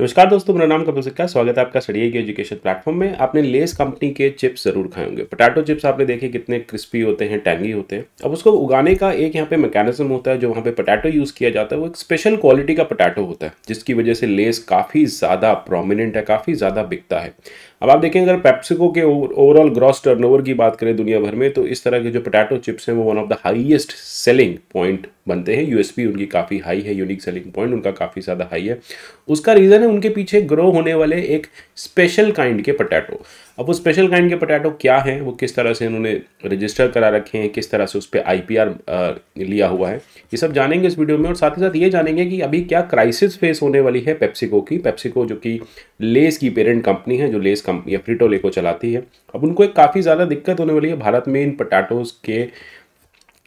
नमस्कार दोस्तों मेरा नाम कपिल सिक्का स्वागत है आपका सड़िए के एजुकेशन प्लेटफॉर्म में आपने लेस कंपनी के चिप्स जरूर खाए होंगे पोटैटो चिप्स आपने देखे कितने क्रिस्पी होते हैं टैंगी होते हैं अब उसको उगाने का एक यहाँ पे मैकेनिज्म होता है जो वहाँ पे पटाटो यूज़ किया जाता है वो एक स्पेशल क्वालिटी का पटाटो होता है जिसकी वजह से लेस काफ़ी ज़्यादा प्रोमिनेंट है काफ़ी ज़्यादा बिकता है अब आप देखें अगर पेप्सिको के ओवरऑल ग्रॉस टर्नओवर की बात करें दुनिया भर में तो इस तरह के जो पोटैटो चिप्स हैं वो one of the highest selling point बनते हैं यूएसपी उनकी काफ़ी हाई है यूनिक सेलिंग पॉइंट उनका काफ़ी ज़्यादा हाई है उसका रीज़न है उनके पीछे ग्रो होने वाले एक स्पेशल काइंड के पोटैटो अब वो स्पेशल काइंड के पोटैटो क्या हैं वो किस तरह से इन्होंने रजिस्टर करा रखे हैं किस तरह से उस पर आई लिया हुआ है ये सब जानेंगे इस वीडियो में और साथ ही साथ ये जानेंगे कि अभी क्या क्राइसिस फेस होने वाली है पेप्सिको की पेप्सिको जो कि लेस की पेरेंट कंपनी है जो लेस कंपनी या फ्रिटोले को चलाती है अब उनको एक काफ़ी ज़्यादा दिक्कत होने वाली है भारत में इन पोटैटोज़ के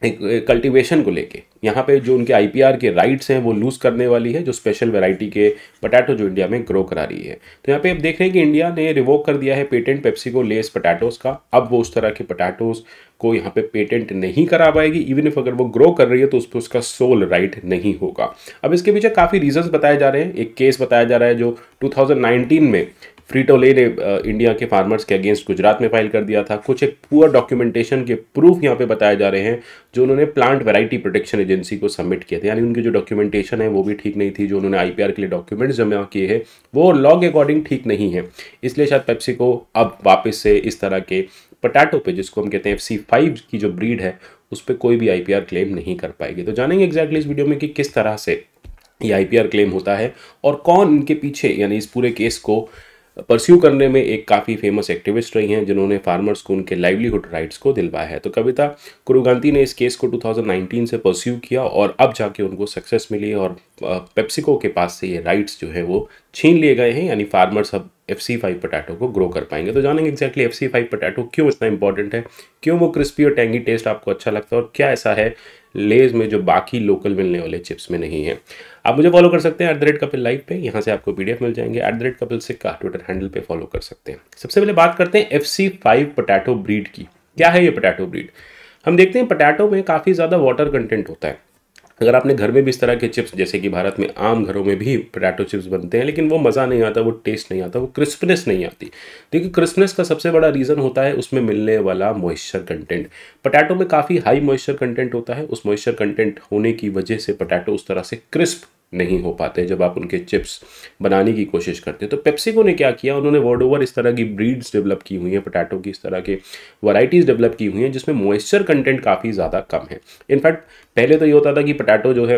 कल्टीवेशन को लेके यहाँ पे जो उनके आईपीआर के राइट्स हैं वो लूज़ करने वाली है जो स्पेशल वैरायटी के पटैटो जो इंडिया में ग्रो करा रही है तो यहाँ पे आप देख रहे हैं कि इंडिया ने रिवोक कर दिया है पेटेंट पेप्सिको लेस पटैटोज़ का अब वो उस तरह के पटैटोज़ को यहाँ पे पेटेंट नहीं करा पाएगी इवन इफ अगर वो ग्रो कर रही है तो उस पर उसका सोल राइट नहीं होगा अब इसके पीछे काफ़ी रीजन्स बताए जा रहे हैं एक केस बताया जा रहा है जो टू में फ्री टोले ने इंडिया के फार्मर्स के अगेंस्ट गुजरात में फाइल कर दिया था कुछ एक पुअर डॉक्यूमेंटेशन के प्रूफ यहाँ पे बताए जा रहे हैं जो उन्होंने प्लांट वैरायटी प्रोटेक्शन एजेंसी को सबमिट किया था यानी उनकी जो डॉक्यूमेंटेशन है वो भी ठीक नहीं थी जो उन्होंने आई के लिए डॉक्यूमेंट्स जमा किए हैं वो लॉ के अकॉर्डिंग ठीक नहीं है इसलिए शायद पेप्सी को अब वापस से इस तरह के पटाटो पे जिसको हम कहते हैं एफ फाइव की जो ब्रीड है उस पर कोई भी आई क्लेम नहीं कर पाएगी तो जानेंगे एग्जैक्टली इस वीडियो में कि किस तरह से ये आई क्लेम होता है और कौन इनके पीछे यानी इस पूरे केस को परस्यू करने में एक काफ़ी फेमस एक्टिविस्ट रही हैं जिन्होंने फार्मर्स को उनके लाइवलीहुड राइट्स को दिलवाया है तो कविता गांधी ने इस केस को 2019 से परस्यू किया और अब जाके उनको सक्सेस मिली और पेप्सिको के पास से ये राइट्स जो है वो छीन लिए गए हैं यानी फार्मर्स अब एफ सी फाइव पोटैटो को ग्रो कर पाएंगे तो जानेंगे exactly F C five potato क्यों इतना इंपॉर्टेंट है क्यों वो क्रिस्पी और टैंगी टेस्ट आपको अच्छा लगता है और क्या ऐसा है लेज में जो बाकी लोकल मिलने वाले चिप्स में नहीं है आप मुझे फॉलो कर सकते हैं at the rate Kapil live पे यहाँ से आपको पीडीएफ मिल जाएंगे एट द रेट कपिल सिक का ट्विटर हैंडल पे फॉलो कर सकते हैं सबसे पहले बात करते हैं F C five potato breed की क्या है ये पोटैटो ब्रीड हम देखते हैं पोटैटो में काफ़ी ज़्यादा वाटर कंटेंट होता है अगर आपने घर में भी इस तरह के चिप्स जैसे कि भारत में आम घरों में भी पोटैटो चिप्स बनते हैं लेकिन वो मज़ा नहीं आता वो टेस्ट नहीं आता वो क्रिस्पनेस नहीं आती देखिए क्रिस्पनेस का सबसे बड़ा रीज़न होता है उसमें मिलने वाला मॉइस्चर कंटेंट पोटैटो में काफ़ी हाई मॉइस्चर कंटेंट होता है उस मॉइस्चर कंटेंट होने की वजह से पोटैटो उस तरह से क्रिस्प नहीं हो पाते जब आप उनके चिप्स बनाने की कोशिश करते हैं तो पेप्सिको ने क्या किया उन्होंने वर्ल्ड ओवर इस तरह की ब्रीड्स डेवलप की हुई हैं पोटैटो की इस तरह के वैरायटीज़ डेवलप की हुई हैं जिसमें मॉइस्चर कंटेंट काफ़ी ज़्यादा कम है इनफैक्ट पहले तो ये होता था कि पटैटो जो है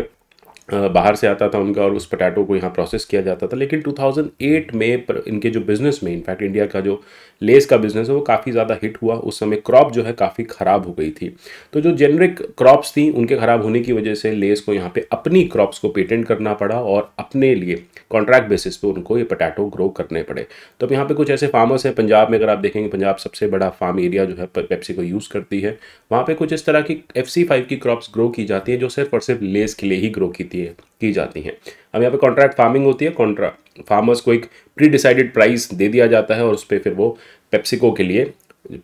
बाहर से आता था उनका और उस पटैटो को यहाँ प्रोसेस किया जाता था लेकिन 2008 में पर इनके जो बिज़नेस में इनफैक्ट इंडिया का जो लेस का बिज़नेस है वो काफ़ी ज़्यादा हिट हुआ उस समय क्रॉप जो है काफ़ी ख़राब हो गई थी तो जो जेनरिक क्रॉप्स थी उनके ख़राब होने की वजह से लेस को यहाँ पे अपनी क्रॉप्स को पेटेंट करना पड़ा और अपने लिए कॉन्ट्रैक्ट बेसिस पे उनको ये पटैटो ग्रो करने पड़े तो अब यहाँ पे कुछ ऐसे फार्मर्स हैं पंजाब में अगर आप देखेंगे पंजाब सबसे बड़ा फार्म एरिया जो है पेप्सी को यूज़ करती है वहाँ पे कुछ इस तरह की एफ सी फाइव की क्रॉप्स ग्रो की जाती है जो सिर्फ और सिर्फ लेस के लिए ही ग्रो की है की जाती हैं अब यहाँ पे कॉन्ट्रैक्ट फार्मिंग होती है कॉन्ट्रा फार्मर्स को एक प्री डिसाइडेड प्राइस दे दिया जाता है और उस पर फिर वो पेप्सिको के लिए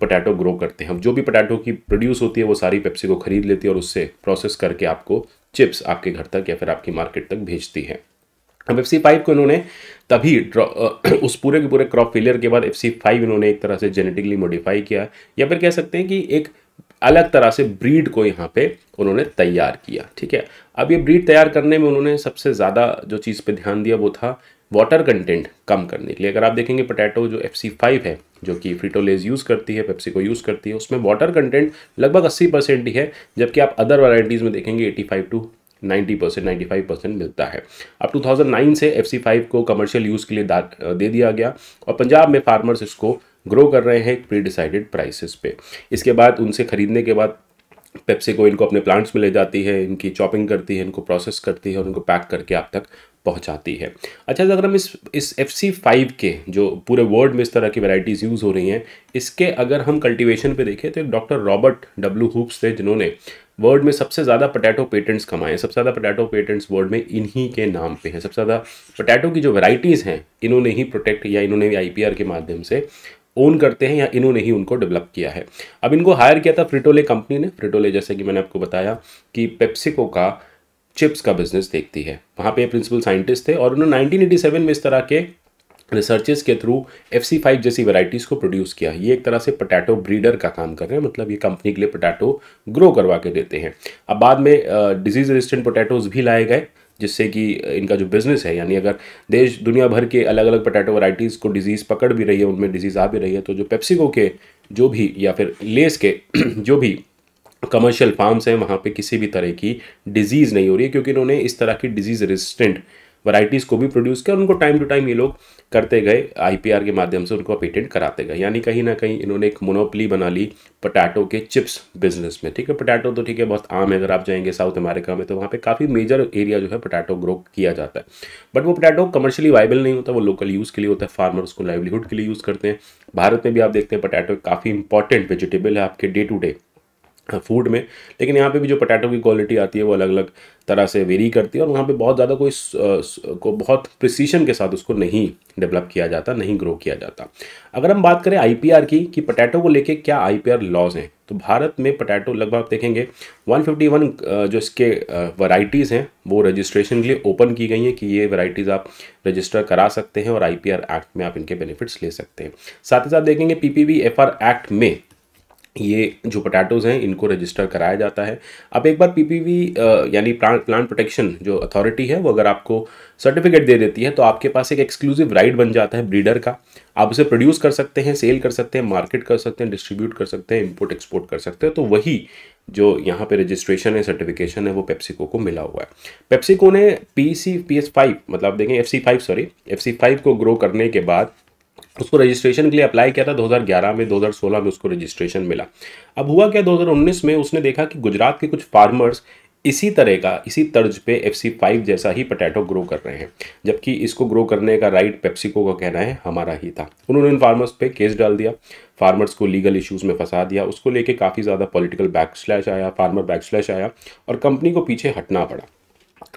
पोटैटो ग्रो करते हैं जो भी पोटैटो की प्रोड्यूस होती है वो सारी पेप्सी को खरीद लेती है और उससे प्रोसेस करके आपको चिप्स आपके घर तक या फिर आपकी मार्केट तक भेजती है अब एफ फाइव को इन्होंने तभी उस पूरे के पूरे क्रॉप फेलियर के बाद एफ फाइव इन्होंने एक तरह से जेनेटिकली मॉडिफाई किया या फिर कह सकते हैं कि एक अलग तरह से ब्रीड को यहाँ पे उन्होंने तैयार किया ठीक है अब ये ब्रीड तैयार करने में उन्होंने सबसे ज़्यादा जो चीज़ पे ध्यान दिया वो था वाटर कंटेंट कम करने के लिए अगर आप देखेंगे पोटैटो जो एफ सी फाइव है जो कि फ्रीटोलेज यूज़ करती है पेप्सी को यूज़ करती है उसमें वाटर कंटेंट लगभग अस्सी परसेंट ही है जबकि आप अदर वराइटीज़ में देखेंगे eighty five to 90 percent ninety percent मिलता है अब 2009 से एफ को कमर्शियल यूज़ के लिए दे दिया गया और पंजाब में फार्मर्स इसको ग्रो कर रहे हैं प्री डिसाइडेड प्राइसेस पे इसके बाद उनसे ख़रीदने के बाद पेप्सिको इनको अपने प्लांट्स में ले जाती है इनकी चॉपिंग करती है इनको प्रोसेस करती है और इनको पैक करके आप तक पहुंचाती है अच्छा अगर हम इस इस एफ सी फाइव के जो पूरे वर्ल्ड में इस तरह की वैरायटीज़ यूज़ हो रही हैं इसके अगर हम कल्टीवेशन पे देखें तो एक डॉक्टर रॉबर्ट डब्ल्यू हुप्स थे जिन्होंने वर्ल्ड में सबसे ज़्यादा पोटैटो पेटेंट्स कमाए हैं सबसे ज़्यादा पोटैटो पेटेंट्स वर्ल्ड में इन्हीं के नाम पे हैं सबसे ज़्यादा पोटैटो की जो वैराइटीज़ हैं इन्होंने ही प्रोटेक्ट या इन्होंने आई के माध्यम से ओन करते हैं या इन्होंने ही उनको डेवलप किया है अब इनको हायर किया था फ्रिटोले कंपनी ने फ्रिटोले जैसे कि मैंने आपको बताया कि पेप्सिको का चिप्स का बिजनेस देखती है वहाँ पे प्रिंसिपल साइंटिस्ट थे और उन्होंने 1987 में इस तरह के रिसर्चेज के थ्रू एफ सी फाइव जैसी वैराइटीज़ को प्रोड्यूस किया ये एक तरह से पोटैटो ब्रीडर का काम कर रहे हैं मतलब ये कंपनी के लिए पोटैटो ग्रो करवा के देते हैं अब बाद में डिजीज़ रेजिस्टेंट पोटैटोज़ भी लाए गए जिससे कि इनका जो बिज़नेस है यानी अगर देश दुनिया भर के अलग अलग पोटैटो वराइटीज़ को डिजीज़ पकड़ भी रही है उनमें डिजीज़ आ भी रही है तो जो पेप्सिको के जो भी या फिर लेस के जो भी कमर्शियल फार्म्स हैं वहाँ पे किसी भी तरह की डिजीज़ नहीं हो रही है क्योंकि इन्होंने इस तरह की डिजीज़ रेजिस्टेंट वराइटीज़ को भी प्रोड्यूस किया उनको टाइम टू टाइम ये लोग करते गए आईपीआर के माध्यम से उनको पेटेंट कराते गए यानी कहीं ना कहीं इन्होंने एक मोनोपली बना ली पटैटो के चिप्स बिजनेस में ठीक है पटैटो तो ठीक है बहुत आम है अगर आप जाएंगे साउथ अमेरिका में तो वहाँ पे काफ़ी मेजर एरिया जो है पटैटो ग्रो किया जाता है बट वो पटैटो कमर्शियली वाइबल नहीं होता वो लोकल यूज़ के लिए होता है फार्मर उसको लाइवलीहुड के लिए यूज़ करते हैं भारत में भी आप देखते हैं पटैटो काफ़ी इंपॉर्टेंट वेजिटेबल है आपके डे टू डे फूड में लेकिन यहाँ पे भी जो पोटैटो की क्वालिटी आती है वो अलग अलग तरह से वेरी करती है और वहाँ पे बहुत ज़्यादा कोई को बहुत प्रिसीशन के साथ उसको नहीं डेवलप किया जाता नहीं ग्रो किया जाता अगर हम बात करें आईपीआर की कि पोटैटो को लेके क्या आईपीआर लॉज हैं तो भारत में पोटैटो लगभग आप देखेंगे 151 जो इसके वराइटीज़ हैं वो रजिस्ट्रेशन के लिए ओपन की गई हैं कि ये वराइटीज़ आप रजिस्टर करा सकते हैं और आई एक्ट में आप इनके बेनिफिट्स ले सकते हैं साथ ही साथ देखेंगे पी पी एक्ट में ये जो पोटैटोज़ हैं इनको रजिस्टर कराया जाता है अब एक बार पीपीवी यानी प्लांट प्रोटेक्शन जो अथॉरिटी है वो अगर आपको सर्टिफिकेट दे देती है तो आपके पास एक एक्सक्लूसिव राइट बन जाता है ब्रीडर का आप उसे प्रोड्यूस कर सकते हैं सेल कर सकते हैं मार्केट कर सकते हैं डिस्ट्रीब्यूट कर सकते हैं इम्पोर्ट एक्सपोर्ट कर सकते हैं तो वही जो यहाँ पे रजिस्ट्रेशन है सर्टिफिकेशन है वो पेप्सिको को मिला हुआ है पेप्सिको ने P C P S five मतलब देखें F C five sorry F C five को ग्रो करने के बाद उसको रजिस्ट्रेशन के लिए अप्लाई किया था 2011 में 2016 में उसको रजिस्ट्रेशन मिला अब हुआ क्या 2019 में उसने देखा कि गुजरात के कुछ फार्मर्स इसी तरह का इसी तर्ज पे एफ सी फाइव जैसा ही पटेटो ग्रो कर रहे हैं जबकि इसको ग्रो करने का राइट पेप्सिको का कहना है हमारा ही था उन्होंने इन फार्मर्स पे केस डाल दिया फार्मर्स को लीगल इश्यूज में फंसा दिया उसको लेके काफ़ी ज़्यादा पॉलिटिकल बैकस्लैश आया फार्मर बैकस्लैश आया और कंपनी को पीछे हटना पड़ा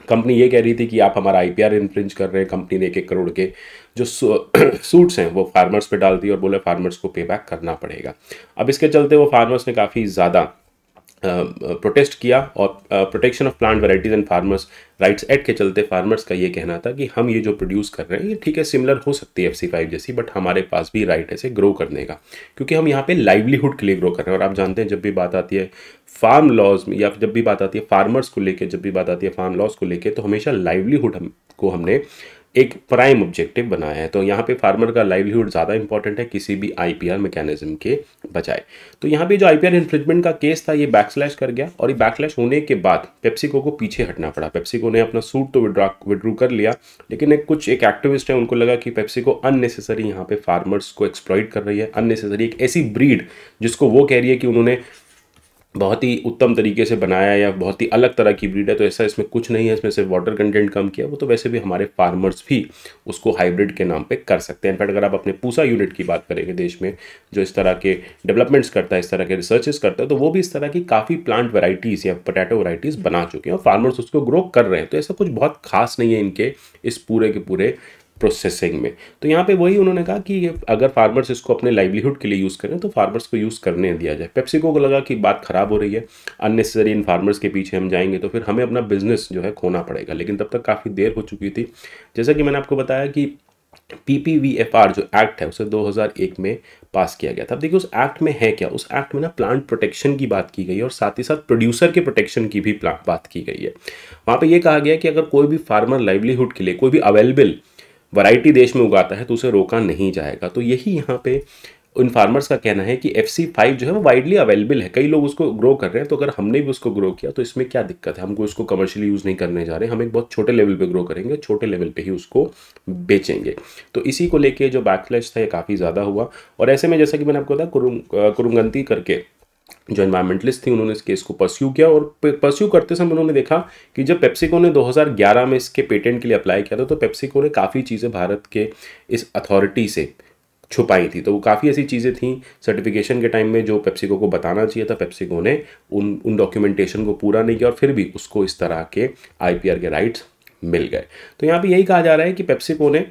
कंपनी ये कह रही थी कि आप हमारा आई पी आर इन्फ्रिंज कर रहे हैं कंपनी ने एक एक करोड़ के जो सूट्स हैं वो फार्मर्स पे डाल दिए और बोले फार्मर्स को पे बैक करना पड़ेगा अब इसके चलते वो फार्मर्स ने काफ़ी ज़्यादा प्रोटेस्ट किया और protection of plant varieties and farmers rights act के चलते फार्मर्स का ये कहना था कि हम ये जो प्रोड्यूस कर रहे हैं ये ठीक है सिमिलर हो सकती है एफ सी फाइव जैसी बट हमारे पास भी राइट ऐसे ग्रो करने का क्योंकि हम यहाँ पे लाइवलीहुड के लिए ग्रो कर रहे हैं और आप जानते हैं जब भी बात आती है फार्म लॉज में या जब भी बात आती है फार्मर्स को लेकर जब भी बात आती है फार्म लॉज को लेकर तो हमेशा लाइवलीहुड हम को हमने एक प्राइम ऑब्जेक्टिव बनाया है तो यहाँ पे फार्मर का लाइवलीहुड ज़्यादा इंपॉर्टेंट है किसी भी आईपीआर मैकेनिज्म के बजाय तो यहाँ पे जो आईपीआर इन्फ्रिजमेंट का केस था ये बैकस्लैश कर गया और ये बैकस्लैश होने के बाद पेप्सिको को पीछे हटना पड़ा पेप्सिको ने अपना सूट तो विड्रा विड्रू कर लिया लेकिन एक कुछ एक एक्टिविस्ट है उनको लगा कि पेप्सिको अननेसेसरी यहाँ पे फार्मर्स को एक्सप्लॉइट कर रही है अननेसेसरी एक ऐसी ब्रीड जिसको वो कह रही है कि उन्होंने बहुत ही उत्तम तरीके से बनाया या बहुत ही अलग तरह की ब्रीड है तो ऐसा इसमें कुछ नहीं है इसमें सिर्फ वाटर कंटेंट कम किया वो तो वैसे भी हमारे फार्मर्स भी उसको हाइब्रिड के नाम पे कर सकते हैं इनफैक्ट अगर आप अपने पूसा यूनिट की बात करेंगे देश में जो इस तरह के डेवलपमेंट्स करता है इस तरह के रिसर्चेस करता है तो वो भी इस तरह की काफ़ी प्लांट वराइटीज़ या पोटैटो वराइटीज़ बना चुके हैं और फार्मर्स उसको ग्रो कर रहे हैं तो ऐसा कुछ बहुत खास नहीं है इनके इस पूरे के पूरे प्रोसेसिंग में तो यहाँ पे वही उन्होंने कहा कि अगर फार्मर्स इसको अपने लाइवलीहुड के लिए यूज़ करें तो फार्मर्स को यूज़ करने दिया जाए पेप्सिको को लगा कि बात ख़राब हो रही है अननेसेसरी इन फार्मर्स के पीछे हम जाएंगे तो फिर हमें अपना बिजनेस जो है खोना पड़ेगा लेकिन तब तक काफ़ी देर हो चुकी थी जैसा कि मैंने आपको बताया कि पी जो एक्ट है उसे 2001 में पास किया गया था अब देखिए उस एक्ट में है क्या उस एक्ट में ना प्लांट प्रोटेक्शन की बात की गई है और साथ ही साथ प्रोड्यूसर के प्रोटेक्शन की भी बात की गई है वहाँ पे ये कहा गया कि अगर कोई भी फार्मर लाइवलीहुड के लिए कोई भी अवेलेबल वैरायटी देश में उगाता है तो उसे रोका नहीं जाएगा तो यही यहाँ पे उन फार्मर्स का कहना है कि एफ सी फाइव जो है वो वाइडली अवेलेबल है कई लोग उसको ग्रो कर रहे हैं तो अगर हमने भी उसको ग्रो किया तो इसमें क्या दिक्कत है हमको उसको कमर्शियली यूज़ नहीं करने जा रहे हम एक बहुत छोटे लेवल पे ग्रो करेंगे छोटे लेवल पे ही उसको बेचेंगे तो इसी को लेके जो बैकलैश था ये काफ़ी ज़्यादा हुआ और ऐसे में जैसा कि मैंने आपको बताया कुरु कुरुंगंती करके जो इन्वायरमेंटलिस्ट थी उन्होंने इस केस को परस्यू किया और परस्यू करते समय उन्होंने देखा कि जब पेप्सिको ने 2011 में इसके पेटेंट के लिए अप्लाई किया था तो पेप्सिको ने काफ़ी चीज़ें भारत के इस अथॉरिटी से छुपाई थी तो वो काफ़ी ऐसी चीज़ें थी सर्टिफिकेशन के टाइम में जो पेप्सिको को बताना चाहिए था पेप्सिको ने उन उन डॉक्यूमेंटेशन को पूरा नहीं किया और फिर भी उसको इस तरह के आई के राइट्स मिल गए तो यहाँ पे यही कहा जा रहा है कि पेप्सिको ने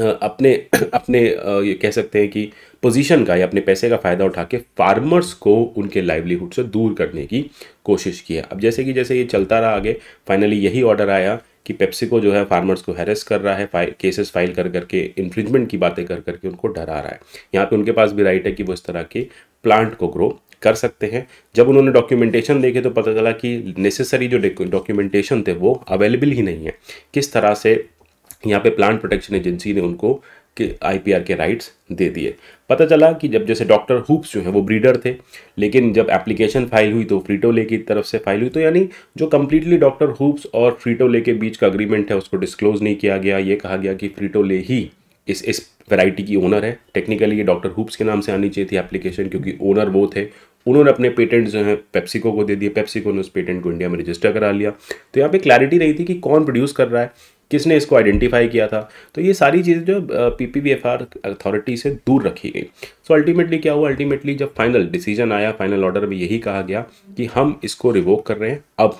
अपने अपने ये कह सकते हैं कि पोजीशन का या अपने पैसे का फ़ायदा उठा के फार्मर्स को उनके लाइवलीहुड से दूर करने की कोशिश की है अब जैसे कि जैसे ये चलता रहा आगे फाइनली यही ऑर्डर आया कि पेप्सिको जो है फार्मर्स को हैरेस कर रहा है फाइल केसेस फाइल कर करके इन्फ्रिजमेंट की बातें कर करके उनको डरा रहा है यहाँ पे उनके पास भी राइट है कि वो इस तरह के प्लांट को ग्रो कर सकते हैं जब उन्होंने डॉक्यूमेंटेशन देखे तो पता चला कि नेसेसरी जो डॉक्यूमेंटेशन थे वो अवेलेबल ही नहीं है किस तरह से यहाँ पे प्लांट प्रोटेक्शन एजेंसी ने उनको के आईपीआर के राइट्स दे दिए पता चला कि जब जैसे डॉक्टर हुप्स जो हैं वो ब्रीडर थे लेकिन जब एप्लीकेशन फाइल हुई तो फ्रीटोले की तरफ से फाइल हुई तो यानी जो कम्प्लीटली डॉक्टर हुप्स और फ्रीटोले के बीच का अग्रीमेंट है उसको डिस्क्लोज नहीं किया गया ये कहा गया कि फ्रीटोले ही इस इस वैरायटी की ओनर है टेक्निकली ये डॉक्टर हुप्स के नाम से आनी चाहिए थी एप्लीकेशन क्योंकि ओनर वो थे उन्होंने अपने पेटेंट जो है पेप्सिको को दे दिए पेप्सिको ने उस पेटेंट को इंडिया में रजिस्टर करा लिया तो यहाँ पे क्लैरिटी रही थी कि कौन प्रोड्यूस कर रहा है किसने इसको आइडेंटिफाई किया था तो ये सारी चीज़ें जो P P F R authority से दूर रखी गई सो अल्टीमेटली क्या हुआ अल्टीमेटली जब फाइनल डिसीजन आया फाइनल ऑर्डर में यही कहा गया कि हम इसको रिवोक कर रहे हैं अब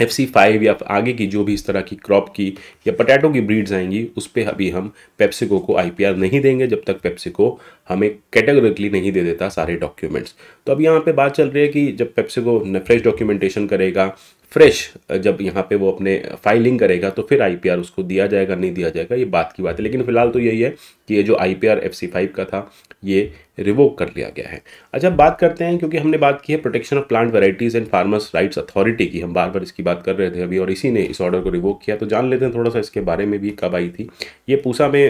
एफ सी फाइव या आगे की जो भी इस तरह की क्रॉप की या पटैटो की ब्रीड्स आएंगी उस पर अभी हम पेप्सिको को आईपीआर नहीं देंगे जब तक पेप्सिको हमें कैटेगोरिकली नहीं दे देता सारे डॉक्यूमेंट्स तो अब यहाँ पे बात चल रही है कि जब पेप्सिको फ्रेश डॉक्यूमेंटेशन करेगा फ्रेश जब यहाँ पे वो अपने फाइलिंग करेगा तो फिर आईपीआर उसको दिया जाएगा नहीं दिया जाएगा ये बात की बात है लेकिन फिलहाल तो यही है कि ये जो आईपीआर एफसी फाइव का था ये रिवोक कर लिया गया है अच्छा बात करते हैं क्योंकि हमने बात की है protection of plant varieties and farmers rights authority की हम बार बार इसकी बात कर रहे थे अभी और इसी ने इस ऑर्डर को रिवोक किया तो जान लेते हैं थोड़ा सा इसके बारे में भी कब आई थी ये पूसा में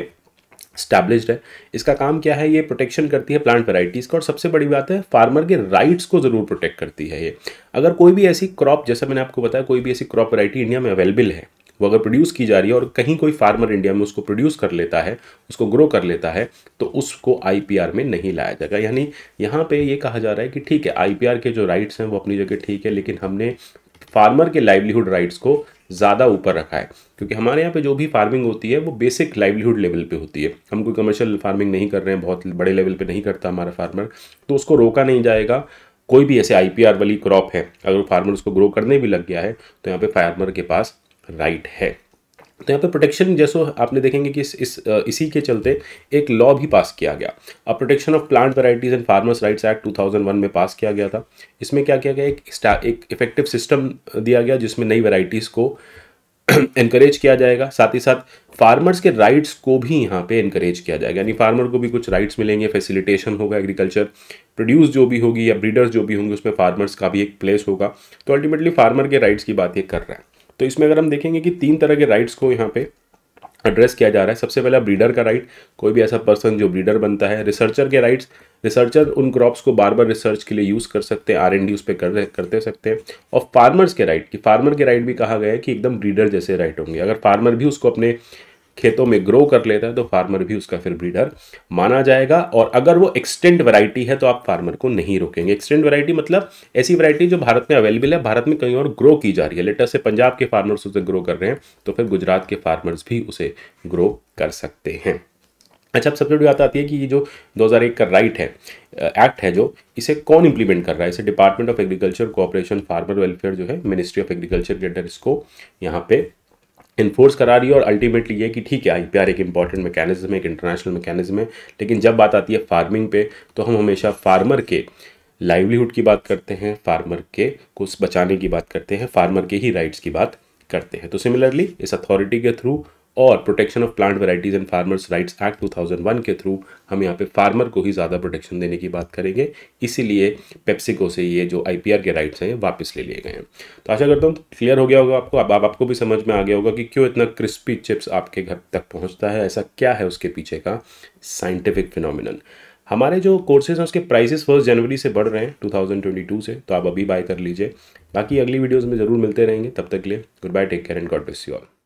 स्टैब्लिश्ड है इसका काम क्या है ये प्रोटेक्शन करती है प्लांट वेराइटीज़ का और सबसे बड़ी बात है फार्मर के राइट्स को ज़रूर प्रोटेक्ट करती है ये अगर कोई भी ऐसी क्रॉप जैसा मैंने आपको बताया कोई भी ऐसी क्रॉप वैरायटी इंडिया में अवेलेबल है वो अगर प्रोड्यूस की जा रही है और कहीं कोई फार्मर इंडिया में उसको प्रोड्यूस कर लेता है उसको ग्रो कर लेता है तो उसको आई में नहीं लाया जाएगा यानी यहाँ पर ये कहा जा रहा है कि ठीक है आई के जो राइट्स हैं वो अपनी जगह ठीक है लेकिन हमने फार्मर के लाइवलीहुड राइट्स को ज़्यादा ऊपर रखा है क्योंकि हमारे यहाँ पे जो भी फार्मिंग होती है वो बेसिक लाइवलीहुड लेवल पे होती है हम कोई कमर्शियल फार्मिंग नहीं कर रहे हैं बहुत बड़े लेवल पे नहीं करता हमारा फार्मर तो उसको रोका नहीं जाएगा कोई भी ऐसे आई वाली क्रॉप है अगर फार्मर उसको ग्रो करने भी लग गया है तो यहाँ पर फार्मर के पास राइट है तो यहाँ पर प्रोटेक्शन जैसो आपने देखेंगे कि इस, इस इसी के चलते एक लॉ भी पास किया गया अब protection of plant varieties and farmers rights act 2001 में पास किया गया था इसमें क्या किया गया एक एक इफेक्टिव सिस्टम दिया गया जिसमें नई वैराइटीज़ को इनक्रेज किया जाएगा साथ ही साथ फार्मर्स के राइट्स को भी यहाँ पे इनक्रेज किया जाएगा यानी फार्मर को भी कुछ राइट्स मिलेंगे फैसिलिटेशन होगा एग्रीकल्चर प्रोड्यूस जो भी होगी या ब्रीडर्स जो भी होंगे उसमें फार्मर्स का भी एक प्लेस होगा तो अल्टीमेटली फार्मर के राइट्स की बात ये कर रहे हैं तो इसमें अगर हम देखेंगे कि तीन तरह के राइट्स को यहाँ पे एड्रेस किया जा रहा है सबसे पहला ब्रीडर का राइट कोई भी ऐसा पर्सन जो ब्रीडर बनता है रिसर्चर के राइट्स रिसर्चर उन क्रॉप्स को बार बार रिसर्च के लिए यूज़ कर सकते हैं आर एन डी उस पर कर करते सकते हैं और फार्मर्स के राइट कि फार्मर के राइट भी कहा गया है कि एकदम ब्रीडर जैसे राइट होंगे अगर फार्मर भी उसको अपने खेतों में ग्रो कर लेता है तो फार्मर भी उसका फिर ब्रीडर माना जाएगा और अगर वो एक्सटेंट वैरायटी है तो आप फार्मर को नहीं रोकेंगे एक्सटेंट वैरायटी मतलब ऐसी वैरायटी जो भारत में अवेलेबल है भारत में कहीं और ग्रो की जा रही है लेटर से पंजाब के फार्मर्स उसे ग्रो कर रहे हैं तो फिर गुजरात के फार्मर्स भी उसे ग्रो कर सकते हैं अच्छा अब सबसे बड़ी बात आती है कि ये जो 2001 का राइट है एक्ट uh, है जो इसे कौन इंप्लीमेंट कर रहा है इसे department of agriculture cooperation farmer welfare जो है मिनिस्ट्री ऑफ एग्रीकल्चर के अंडर इसको यहाँ पे इन्फोर्स करा रही है और अल्टीमेटली ये कि ठीक है आई एक इंपॉर्टेंट मैकेनिज्म है एक इंटरनेशनल मैकेनिज्म है लेकिन जब बात आती है फार्मिंग पे तो हम हमेशा फार्मर के लाइवलीहुड की बात करते हैं फार्मर के कुछ बचाने की बात करते हैं फार्मर के ही राइट्स की बात करते हैं तो सिमिलरली इस अथॉरिटी के थ्रू और protection of plant varieties and farmers rights act 2001 के थ्रू हम यहाँ पे फार्मर को ही ज़्यादा प्रोटेक्शन देने की बात करेंगे इसीलिए पेप्सिको से ये जो आईपीआर के राइट्स हैं वापस ले लिए गए हैं तो आशा करता हूँ क्लियर हो गया होगा आपको अब आप, आपको भी समझ में आ गया होगा कि क्यों इतना क्रिस्पी चिप्स आपके घर तक पहुँचता है ऐसा क्या है उसके पीछे का साइंटिफिक फिनोमिन हमारे जो कोर्सेज हैं उसके प्राइसेस फर्स्ट जनवरी से बढ़ रहे हैं 2022 से तो आप अभी बाय कर लीजिए बाकी अगली वीडियोस में ज़रूर मिलते रहेंगे तब तक के लिए goodbye take care and God bless you all